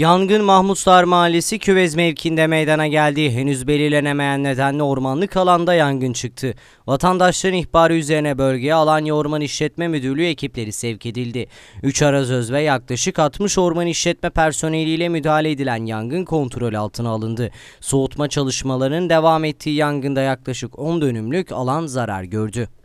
Yangın Mahmutlar Mahallesi Küvez mevkinde meydana geldi. Henüz belirlenemeyen nedenle ormanlık alanda yangın çıktı. Vatandaşların ihbarı üzerine bölgeye Alanya Orman İşletme Müdürlüğü ekipleri sevk edildi. 3 arazöz ve yaklaşık 60 orman işletme personeliyle müdahale edilen yangın kontrol altına alındı. Soğutma çalışmalarının devam ettiği yangında yaklaşık 10 dönümlük alan zarar gördü.